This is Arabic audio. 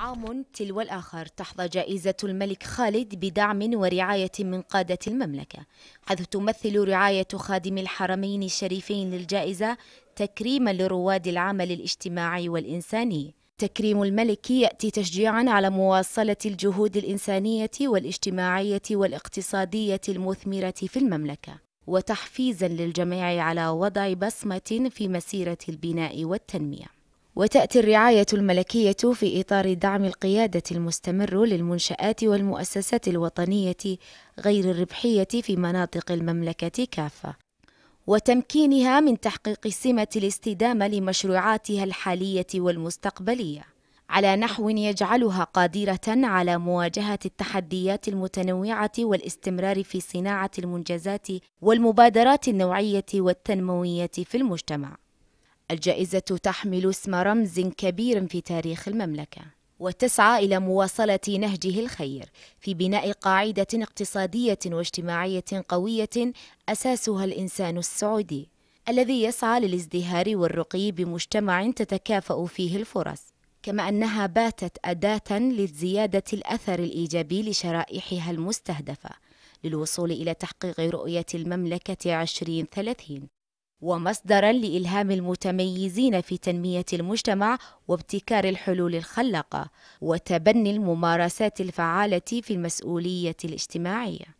عام تلو الآخر تحظى جائزة الملك خالد بدعم ورعاية من قادة المملكة حيث تمثل رعاية خادم الحرمين الشريفين للجائزة تكريما لرواد العمل الاجتماعي والإنساني تكريم الملك يأتي تشجيعا على مواصلة الجهود الإنسانية والاجتماعية والاقتصادية المثمرة في المملكة وتحفيزا للجميع على وضع بصمة في مسيرة البناء والتنمية وتأتي الرعاية الملكية في إطار دعم القيادة المستمر للمنشآت والمؤسسات الوطنية غير الربحية في مناطق المملكة كافة، وتمكينها من تحقيق سمة الاستدامة لمشروعاتها الحالية والمستقبلية، على نحو يجعلها قادرة على مواجهة التحديات المتنوعة والاستمرار في صناعة المنجزات والمبادرات النوعية والتنموية في المجتمع. الجائزة تحمل اسم رمز كبير في تاريخ المملكة وتسعى إلى مواصلة نهجه الخير في بناء قاعدة اقتصادية واجتماعية قوية أساسها الإنسان السعودي الذي يسعى للازدهار والرقي بمجتمع تتكافأ فيه الفرص كما أنها باتت أداة لزيادة الأثر الإيجابي لشرائحها المستهدفة للوصول إلى تحقيق رؤية المملكة 2030 ومصدرا لإلهام المتميزين في تنمية المجتمع وابتكار الحلول الخلاقة وتبني الممارسات الفعالة في المسؤولية الاجتماعية